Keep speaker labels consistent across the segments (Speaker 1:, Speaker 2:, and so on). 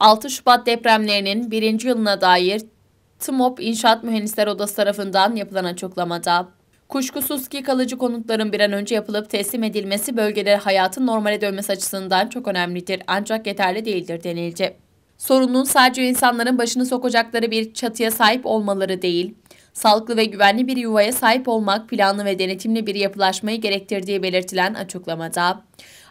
Speaker 1: 6 Şubat depremlerinin birinci yılına dair TMOB İnşaat Mühendisler Odası tarafından yapılan açıklamada Kuşkusuz ki kalıcı konutların bir an önce yapılıp teslim edilmesi bölgelere hayatın normale dönmesi açısından çok önemlidir ancak yeterli değildir denilce. Sorunun sadece insanların başını sokacakları bir çatıya sahip olmaları değil, sağlıklı ve güvenli bir yuvaya sahip olmak planlı ve denetimli bir yapılaşmayı gerektirdiği belirtilen açıklamada.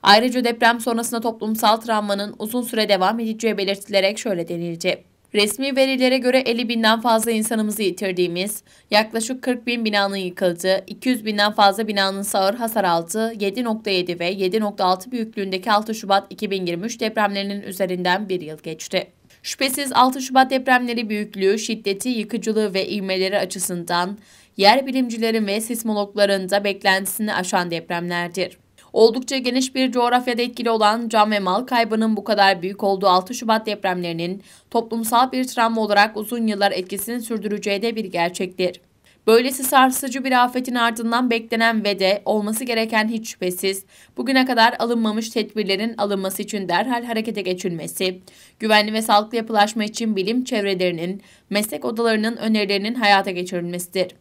Speaker 1: Ayrıca deprem sonrasında toplumsal travmanın uzun süre devam edeceği belirtilerek şöyle denildi. Resmi verilere göre 50 binden fazla insanımızı yitirdiğimiz, yaklaşık 40 bin binanın yıkıldı, 200 binden fazla binanın sağır hasar aldığı 7.7 ve 7.6 büyüklüğündeki 6 Şubat 2023 depremlerinin üzerinden bir yıl geçti. Şüphesiz 6 Şubat depremleri büyüklüğü, şiddeti, yıkıcılığı ve ivmeleri açısından yer bilimcilerin ve sismologların da beklentisini aşan depremlerdir. Oldukça geniş bir coğrafyada etkili olan can ve mal kaybının bu kadar büyük olduğu 6 Şubat depremlerinin toplumsal bir travma olarak uzun yıllar etkisini sürdüreceği de bir gerçektir. Böylesi sarsıcı bir afetin ardından beklenen ve de olması gereken hiç şüphesiz bugüne kadar alınmamış tedbirlerin alınması için derhal harekete geçilmesi, güvenli ve sağlıklı yapılaşma için bilim çevrelerinin, meslek odalarının önerilerinin hayata geçirilmesidir.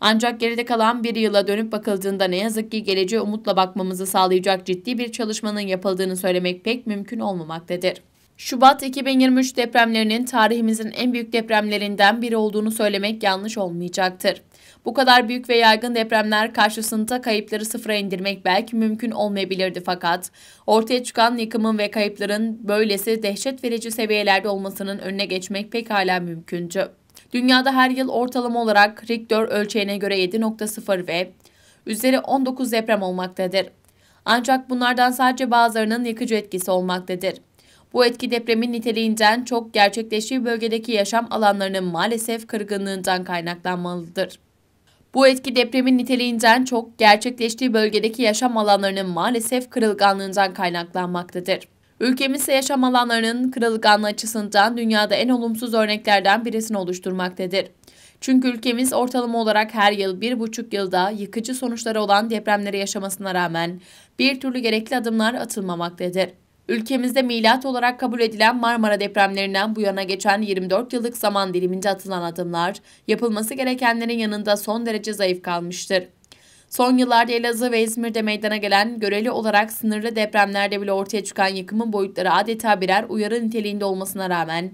Speaker 1: Ancak geride kalan bir yıla dönüp bakıldığında ne yazık ki geleceğe umutla bakmamızı sağlayacak ciddi bir çalışmanın yapıldığını söylemek pek mümkün olmamaktadır. Şubat 2023 depremlerinin tarihimizin en büyük depremlerinden biri olduğunu söylemek yanlış olmayacaktır. Bu kadar büyük ve yaygın depremler karşısında kayıpları sıfıra indirmek belki mümkün olmayabilirdi fakat ortaya çıkan yıkımın ve kayıpların böylesi dehşet verici seviyelerde olmasının önüne geçmek hala mümkündü. Dünyada her yıl ortalama olarak Richter ölçeğine göre 7.0 ve üzeri 19 deprem olmaktadır. Ancak bunlardan sadece bazılarının yıkıcı etkisi olmaktadır. Bu etki depremin niteliğinden çok gerçekleştiği bölgedeki yaşam alanlarının maalesef kırgınlığından kaynaklanmalıdır. Bu etki depremin niteliğinden çok gerçekleştiği bölgedeki yaşam alanlarının maalesef kırılganlığından kaynaklanmaktadır. Ülkemizde yaşam alanlarının kırılganlığı açısından dünyada en olumsuz örneklerden birisini oluşturmaktadır. Çünkü ülkemiz ortalama olarak her yıl bir buçuk yılda yıkıcı sonuçları olan depremleri yaşamasına rağmen bir türlü gerekli adımlar atılmamaktadır. Ülkemizde milat olarak kabul edilen Marmara depremlerinden bu yana geçen 24 yıllık zaman diliminde atılan adımlar, yapılması gerekenlerin yanında son derece zayıf kalmıştır. Son yıllarda Elazığ ve İzmir'de meydana gelen göreli olarak sınırlı depremlerde bile ortaya çıkan yıkımın boyutları adeta birer uyarı niteliğinde olmasına rağmen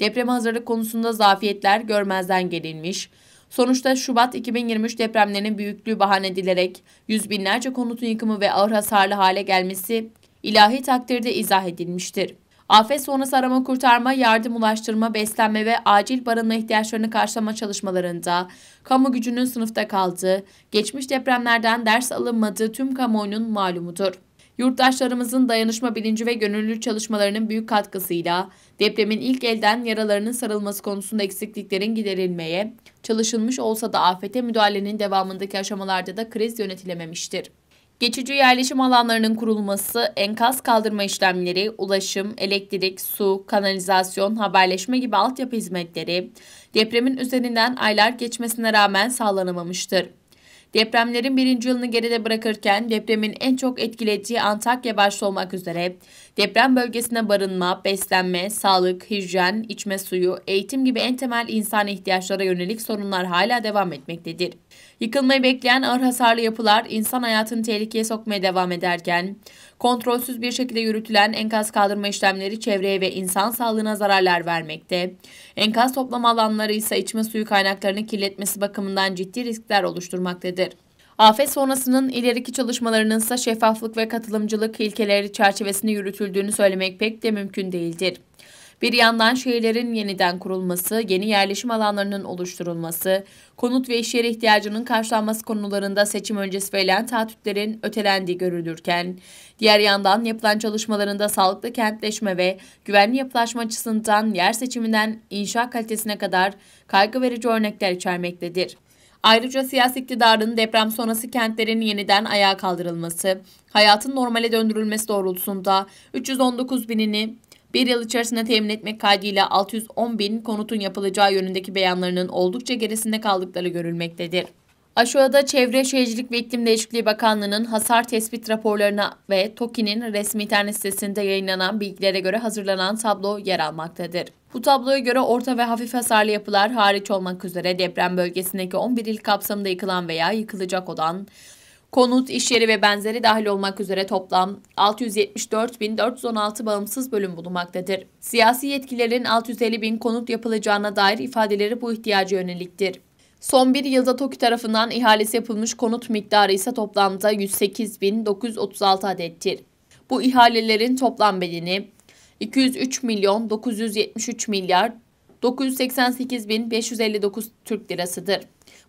Speaker 1: deprem hazırlık konusunda zafiyetler görmezden gelinmiş, Sonuçta Şubat 2023 depremlerinin büyüklüğü bahane edilerek yüz binlerce konutun yıkımı ve ağır hasarlı hale gelmesi İlahi takdirde izah edilmiştir. Afet sonrası arama kurtarma, yardım ulaştırma, beslenme ve acil barınma ihtiyaçlarını karşılama çalışmalarında kamu gücünün sınıfta kaldığı, geçmiş depremlerden ders alınmadığı tüm kamuoyunun malumudur. Yurttaşlarımızın dayanışma bilinci ve gönüllü çalışmalarının büyük katkısıyla depremin ilk elden yaralarının sarılması konusunda eksikliklerin giderilmeye çalışılmış olsa da afete müdahalenin devamındaki aşamalarda da kriz yönetilememiştir. Geçici yerleşim alanlarının kurulması, enkaz kaldırma işlemleri, ulaşım, elektrik, su, kanalizasyon, haberleşme gibi altyapı hizmetleri depremin üzerinden aylar geçmesine rağmen sağlanamamıştır. Depremlerin birinci yılını geride bırakırken depremin en çok etkilediği Antakya başta olmak üzere Deprem bölgesine barınma, beslenme, sağlık, hijyen, içme suyu, eğitim gibi en temel insan ihtiyaçlara yönelik sorunlar hala devam etmektedir. Yıkılmayı bekleyen ağır hasarlı yapılar insan hayatını tehlikeye sokmaya devam ederken, kontrolsüz bir şekilde yürütülen enkaz kaldırma işlemleri çevreye ve insan sağlığına zararlar vermekte. Enkaz toplama alanları ise içme suyu kaynaklarını kirletmesi bakımından ciddi riskler oluşturmaktadır. Afet sonrasının ileriki çalışmalarının ise şeffaflık ve katılımcılık ilkeleri çerçevesinde yürütüldüğünü söylemek pek de mümkün değildir. Bir yandan şehirlerin yeniden kurulması, yeni yerleşim alanlarının oluşturulması, konut ve iş yeri ihtiyacının karşılanması konularında seçim öncesi verilen taahhütlerin ötelendiği görülürken, diğer yandan yapılan çalışmalarında sağlıklı kentleşme ve güvenli yapılaşma açısından yer seçiminden inşaat kalitesine kadar kaygı verici örnekler içermektedir. Ayrıca siyasi iktidarın deprem sonrası kentlerin yeniden ayağa kaldırılması, hayatın normale döndürülmesi doğrultusunda 319 binini bir yıl içerisinde temin etmek kaydıyla 610 bin konutun yapılacağı yönündeki beyanlarının oldukça gerisinde kaldıkları görülmektedir. Aşağıda Çevre Şehircilik ve İklim Değişikliği Bakanlığı'nın hasar tespit raporlarına ve TOKİ'nin resmi internet sitesinde yayınlanan bilgilere göre hazırlanan tablo yer almaktadır. Bu tabloya göre orta ve hafif hasarlı yapılar hariç olmak üzere deprem bölgesindeki 11 il kapsamında yıkılan veya yıkılacak olan konut, iş yeri ve benzeri dahil olmak üzere toplam 674.416 bağımsız bölüm bulunmaktadır. Siyasi yetkilerin bin konut yapılacağına dair ifadeleri bu ihtiyacı yöneliktir. Son bir yılda TOKİ tarafından ihalesi yapılmış konut miktarı ise toplamda 108.936 adettir. Bu ihalelerin toplam bedeni 203 milyon 973 milyar 988.559 Türk lirasıdır.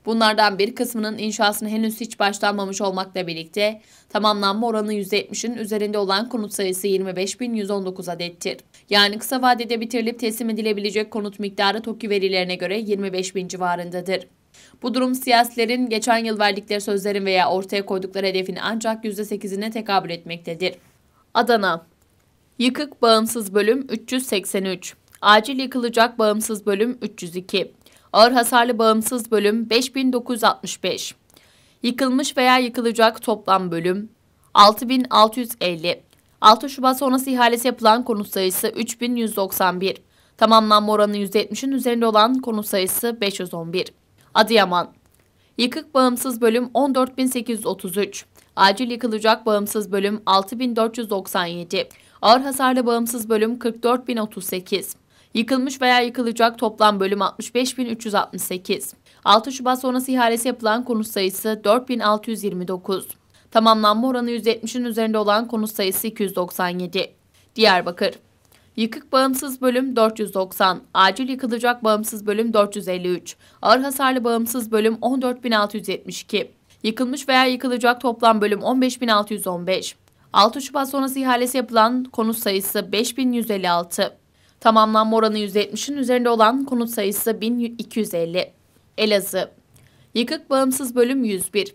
Speaker 1: Bunlardan bir kısmının inşasını henüz hiç başlanmamış olmakla birlikte tamamlanma oranı %70'in üzerinde olan konut sayısı 25.119 adettir. Yani kısa vadede bitirilip teslim edilebilecek konut miktarı TOKİ verilerine göre 25.000 civarındadır. Bu durum siyasilerin geçen yıl verdikleri sözlerin veya ortaya koydukları hedefin ancak %8'ine tekabül etmektedir. Adana Yıkık Bağımsız Bölüm 383 Acil Yıkılacak Bağımsız Bölüm 302 Ağır Hasarlı Bağımsız Bölüm 5965 Yıkılmış veya yıkılacak toplam bölüm 6650 6 Şubat sonrası ihalesi yapılan konut sayısı 3191 Tamamlanma oranı %70'in üzerinde olan konut sayısı 511 Adıyaman Yıkık bağımsız bölüm 14833, acil yıkılacak bağımsız bölüm 6497, ağır hasarlı bağımsız bölüm 44038, yıkılmış veya yıkılacak toplam bölüm 65368, 6 Şubat sonrası ihalesi yapılan konut sayısı 4629, tamamlanma oranı %70'in üzerinde olan konut sayısı 297, Diyarbakır Yıkık bağımsız bölüm 490, acil yıkılacak bağımsız bölüm 453, ağır hasarlı bağımsız bölüm 14672, yıkılmış veya yıkılacak toplam bölüm 15615, 6 Şubat sonrası ihalesi yapılan konut sayısı 5156, tamamlanma oranı %70'in üzerinde olan konut sayısı 1250, Elazığ, yıkık bağımsız bölüm 101,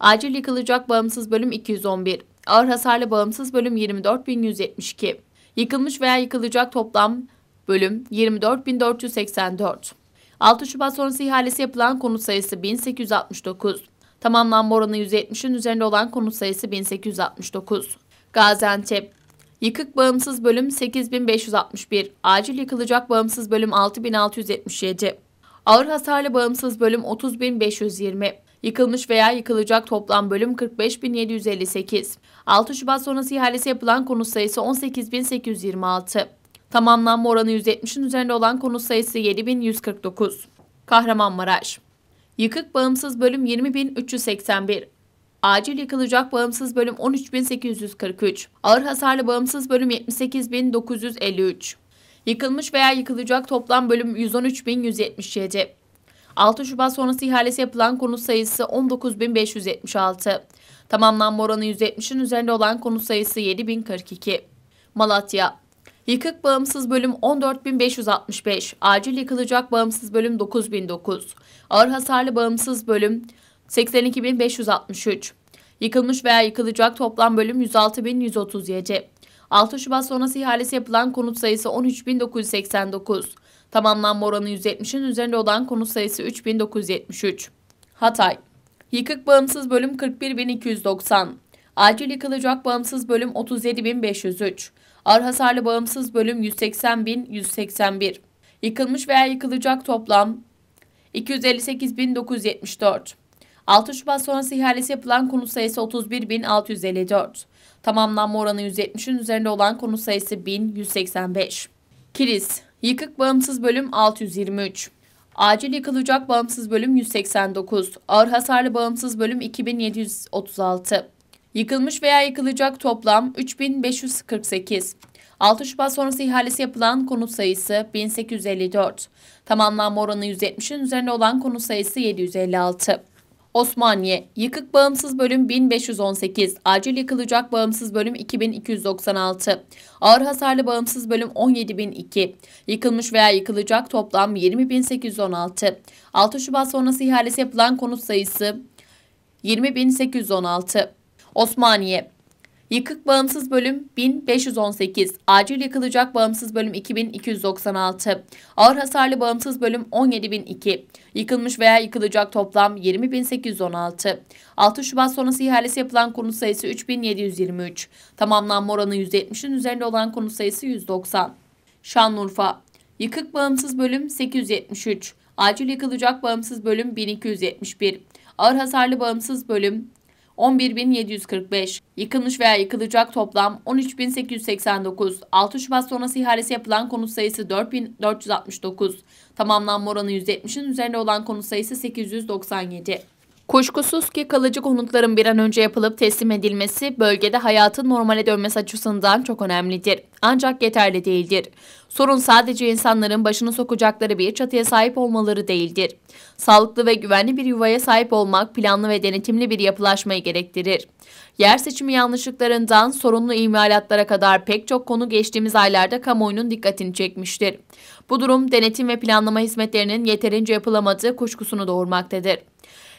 Speaker 1: acil yıkılacak bağımsız bölüm 211, ağır hasarlı bağımsız bölüm 24172, Yıkılmış veya yıkılacak toplam bölüm 24.484. 6 Şubat sonrası ihalesi yapılan konut sayısı 1869. Tamamlanma oranı %70'in üzerinde olan konut sayısı 1869. Gaziantep Yıkık bağımsız bölüm 8561, acil yıkılacak bağımsız bölüm 6677, ağır hasarlı bağımsız bölüm 30520, Yıkılmış veya yıkılacak toplam bölüm 45.758. 6 Şubat sonrası ihalesi yapılan konut sayısı 18.826. Tamamlanma oranı 170'in üzerinde olan konut sayısı 7149. Kahramanmaraş. Yıkık bağımsız bölüm 20381. Acil yıkılacak bağımsız bölüm 13843. Ağır hasarlı bağımsız bölüm 78953. Yıkılmış veya yıkılacak toplam bölüm 113177. 6 Şubat sonrası ihalesi yapılan konut sayısı 19.576. Tamamlanma oranı 170'in üzerinde olan konut sayısı 7.042. Malatya Yıkık bağımsız bölüm 14.565, acil yıkılacak bağımsız bölüm 9.009, ağır hasarlı bağımsız bölüm 82.563, yıkılmış veya yıkılacak toplam bölüm 106.137. 6 Şubat sonrası ihalesi yapılan konut sayısı 13.989, Tamamlanma oranı %70'in üzerinde olan konut sayısı 3973. Hatay Yıkık bağımsız bölüm 41.290. Acil yıkılacak bağımsız bölüm 37.503. Ağır hasarlı bağımsız bölüm 180.181. Yıkılmış veya yıkılacak toplam 258.974. 6 Şubat sonrası ihalesi yapılan konut sayısı 31.654. Tamamlanma oranı %70'in üzerinde olan konut sayısı 1185. Kilis Yıkık bağımsız bölüm 623. Acil yıkılacak bağımsız bölüm 189. Ağır hasarlı bağımsız bölüm 2736. Yıkılmış veya yıkılacak toplam 3548. 6 Şubat sonrası ihalesi yapılan konut sayısı 1854. Tamamlanma oranı %70'in üzerinde olan konut sayısı 756. Osmaniye, yıkık bağımsız bölüm 1518, acil yıkılacak bağımsız bölüm 2296, ağır hasarlı bağımsız bölüm 17002, yıkılmış veya yıkılacak toplam 20816, 6 Şubat sonrası ihalesi yapılan konut sayısı 20816, Osmaniye, Yıkık bağımsız bölüm 1518, acil yıkılacak bağımsız bölüm 2296, ağır hasarlı bağımsız bölüm 17002, yıkılmış veya yıkılacak toplam 20816, 6 Şubat sonrası ihalesi yapılan konut sayısı 3723, tamamlanma oranı %70'in üzerinde olan konut sayısı 190. Şanlıurfa, yıkık bağımsız bölüm 873, acil yıkılacak bağımsız bölüm 1271, ağır hasarlı bağımsız bölüm 11.745, yıkılmış veya yıkılacak toplam 13.889, 6 Şubat sonrası ihalesi yapılan konut sayısı 4.469, tamamlanma oranı %70'in üzerinde olan konut sayısı 897. Kuşkusuz ki kalıcı konutların bir an önce yapılıp teslim edilmesi bölgede hayatın normale dönmesi açısından çok önemlidir. Ancak yeterli değildir. Sorun sadece insanların başını sokacakları bir çatıya sahip olmaları değildir. Sağlıklı ve güvenli bir yuvaya sahip olmak planlı ve denetimli bir yapılaşmayı gerektirir. Yer seçimi yanlışlıklarından sorunlu imalatlara kadar pek çok konu geçtiğimiz aylarda kamuoyunun dikkatini çekmiştir. Bu durum denetim ve planlama hizmetlerinin yeterince yapılamadığı kuşkusunu doğurmaktadır.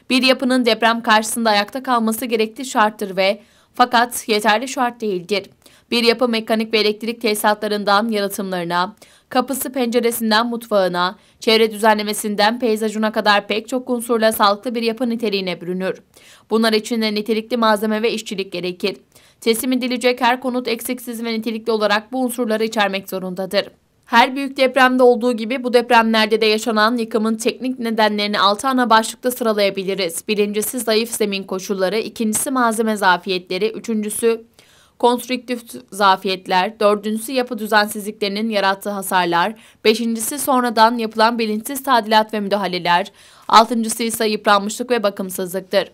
Speaker 1: Bir yapının deprem karşısında ayakta kalması gerekli şarttır ve fakat yeterli şart değildir. Bir yapı mekanik ve elektrik tesisatlarından yalıtımlarına, kapısı penceresinden mutfağına, çevre düzenlemesinden peyzajına kadar pek çok unsurla sağlıklı bir yapı niteliğine bürünür. Bunlar için de nitelikli malzeme ve işçilik gerekir. Teslim edilecek her konut eksiksiz ve nitelikli olarak bu unsurları içermek zorundadır. Her büyük depremde olduğu gibi bu depremlerde de yaşanan yıkımın teknik nedenlerini altı ana başlıkta sıralayabiliriz. Birincisi zayıf zemin koşulları, ikincisi malzeme zafiyetleri, üçüncüsü konstrüktif zafiyetler, dördüncüsü yapı düzensizliklerinin yarattığı hasarlar, beşincisi sonradan yapılan bilinçsiz tadilat ve müdahaleler, altıncısı ise yıpranmışlık ve bakımsızlıktır.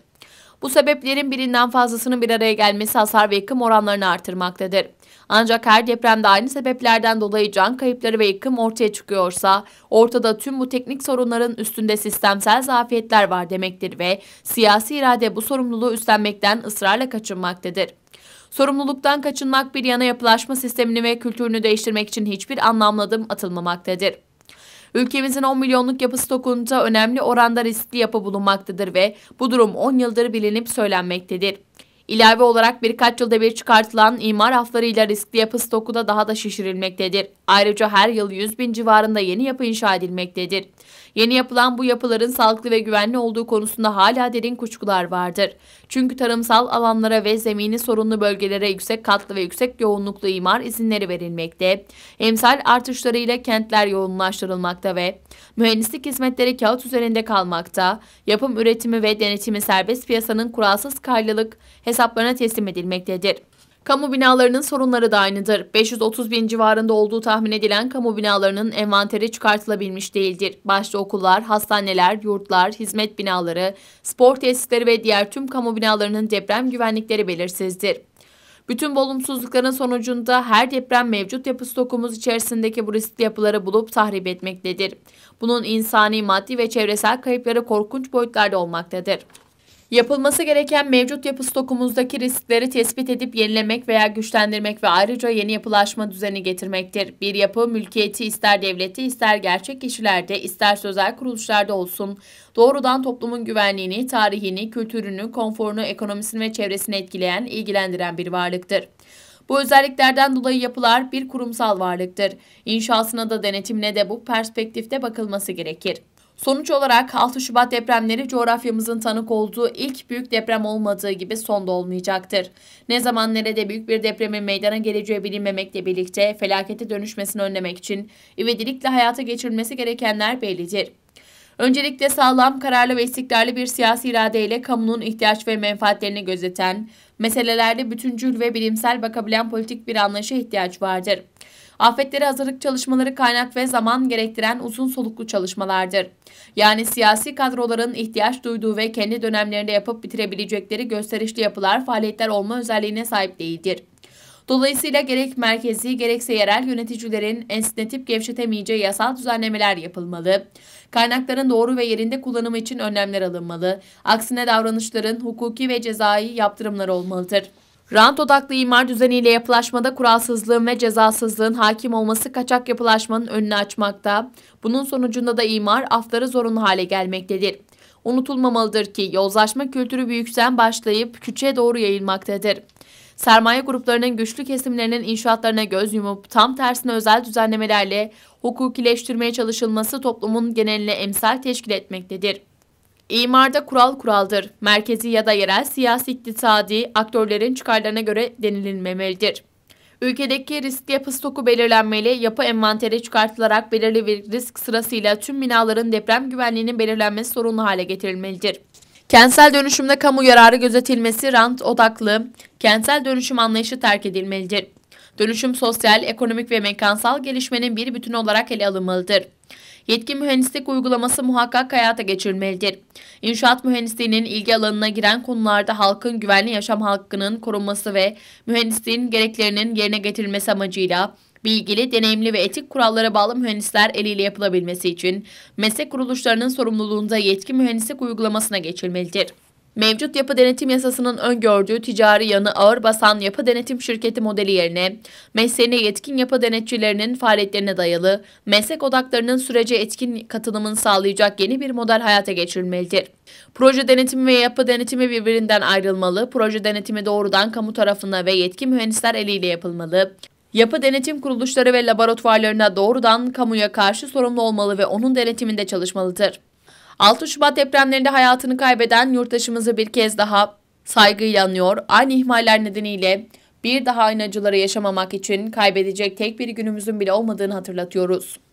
Speaker 1: Bu sebeplerin birinden fazlasının bir araya gelmesi hasar ve yıkım oranlarını artırmaktadır. Ancak her depremde aynı sebeplerden dolayı can kayıpları ve yıkım ortaya çıkıyorsa, ortada tüm bu teknik sorunların üstünde sistemsel zafiyetler var demektir ve siyasi irade bu sorumluluğu üstlenmekten ısrarla kaçınmaktadır. Sorumluluktan kaçınmak bir yana yapılaşma sistemini ve kültürünü değiştirmek için hiçbir anlamlı adım atılmamaktadır. Ülkemizin 10 milyonluk yapı dokunca önemli oranda riskli yapı bulunmaktadır ve bu durum 10 yıldır bilinip söylenmektedir. İlave olarak birkaç yılda bir çıkartılan imar haflarıyla riskli yapı stoku da daha da şişirilmektedir. Ayrıca her yıl 100 bin civarında yeni yapı inşa edilmektedir. Yeni yapılan bu yapıların sağlıklı ve güvenli olduğu konusunda hala derin kuşkular vardır. Çünkü tarımsal alanlara ve zemini sorunlu bölgelere yüksek katlı ve yüksek yoğunluklu imar izinleri verilmekte. Emsal artışlarıyla kentler yoğunlaştırılmakta ve mühendislik hizmetleri kağıt üzerinde kalmakta, yapım üretimi ve denetimi serbest piyasanın kuralsız karlılık hesaplarına teslim edilmektedir. Kamu binalarının sorunları da aynıdır. 530 bin civarında olduğu tahmin edilen kamu binalarının envanteri çıkartılabilmiş değildir. Başta okullar, hastaneler, yurtlar, hizmet binaları, spor tesisleri ve diğer tüm kamu binalarının deprem güvenlikleri belirsizdir. Bütün olumsuzlukların sonucunda her deprem mevcut yapı stokumuz içerisindeki bu riskli yapıları bulup tahrip etmektedir. Bunun insani, maddi ve çevresel kayıpları korkunç boyutlarda olmaktadır. Yapılması gereken mevcut yapı stokumuzdaki riskleri tespit edip yenilemek veya güçlendirmek ve ayrıca yeni yapılaşma düzeni getirmektir. Bir yapı mülkiyeti ister devleti ister gerçek kişilerde ister sözel kuruluşlarda olsun doğrudan toplumun güvenliğini, tarihini, kültürünü, konforunu, ekonomisini ve çevresini etkileyen, ilgilendiren bir varlıktır. Bu özelliklerden dolayı yapılar bir kurumsal varlıktır. İnşasına da denetimine de bu perspektifte bakılması gerekir. Sonuç olarak 6 Şubat depremleri coğrafyamızın tanık olduğu ilk büyük deprem olmadığı gibi son da olmayacaktır. Ne zaman nerede büyük bir depremin meydana geleceği bilinmemekle birlikte felakete dönüşmesini önlemek için ivedilikle hayata geçirilmesi gerekenler bellidir. Öncelikle sağlam, kararlı ve istikrarlı bir siyasi iradeyle kamunun ihtiyaç ve menfaatlerini gözeten, meselelerde bütüncül ve bilimsel bakabilen politik bir anlayışa ihtiyaç vardır afetlere hazırlık çalışmaları kaynak ve zaman gerektiren uzun soluklu çalışmalardır. Yani siyasi kadroların ihtiyaç duyduğu ve kendi dönemlerinde yapıp bitirebilecekleri gösterişli yapılar faaliyetler olma özelliğine sahip değildir. Dolayısıyla gerek merkezi gerekse yerel yöneticilerin esnetip gevşetemeyeceği yasal düzenlemeler yapılmalı. Kaynakların doğru ve yerinde kullanımı için önlemler alınmalı. Aksine davranışların hukuki ve cezai yaptırımlar olmalıdır. Rant odaklı imar düzeniyle yapılaşmada kuralsızlığın ve cezasızlığın hakim olması kaçak yapılaşmanın önünü açmakta. Bunun sonucunda da imar afları zorunlu hale gelmektedir. Unutulmamalıdır ki yozlaşma kültürü büyükten başlayıp küçüğe doğru yayılmaktadır. Sermaye gruplarının güçlü kesimlerinin inşaatlarına göz yumup tam tersine özel düzenlemelerle hukukileştirmeye çalışılması toplumun geneline emsal teşkil etmektedir. İmarda kural kuraldır. Merkezi ya da yerel siyasi iktisadi aktörlerin çıkarlarına göre denilmemelidir. Ülkedeki risk yapı stoku belirlenmeli, yapı envantere çıkartılarak belirli bir risk sırasıyla tüm binaların deprem güvenliğinin belirlenmesi sorunlu hale getirilmelidir. Kentsel dönüşümde kamu yararı gözetilmesi rant odaklı, kentsel dönüşüm anlayışı terk edilmelidir. Dönüşüm sosyal, ekonomik ve mekansal gelişmenin bir bütün olarak ele alınmalıdır. Yetki mühendislik uygulaması muhakkak hayata geçirilmelidir. İnşaat mühendisliğinin ilgi alanına giren konularda halkın güvenli yaşam hakkının korunması ve mühendisliğin gereklerinin yerine getirilmesi amacıyla bilgili, deneyimli ve etik kurallara bağlı mühendisler eliyle yapılabilmesi için meslek kuruluşlarının sorumluluğunda yetki mühendislik uygulamasına geçilmelidir. Mevcut yapı denetim yasasının öngördüğü ticari yanı ağır basan yapı denetim şirketi modeli yerine mesleğine yetkin yapı denetçilerinin faaliyetlerine dayalı meslek odaklarının sürece etkin katılımını sağlayacak yeni bir model hayata geçirilmelidir. Proje denetimi ve yapı denetimi birbirinden ayrılmalı, proje denetimi doğrudan kamu tarafına ve yetkin mühendisler eliyle yapılmalı, Yapı denetim kuruluşları ve laboratuvarlarına doğrudan kamuya karşı sorumlu olmalı ve onun denetiminde çalışmalıdır. 6 Şubat depremlerinde hayatını kaybeden yurttaşımızı bir kez daha saygıyla anıyor. Aynı ihmaller nedeniyle bir daha aynı acıları yaşamamak için kaybedecek tek bir günümüzün bile olmadığını hatırlatıyoruz.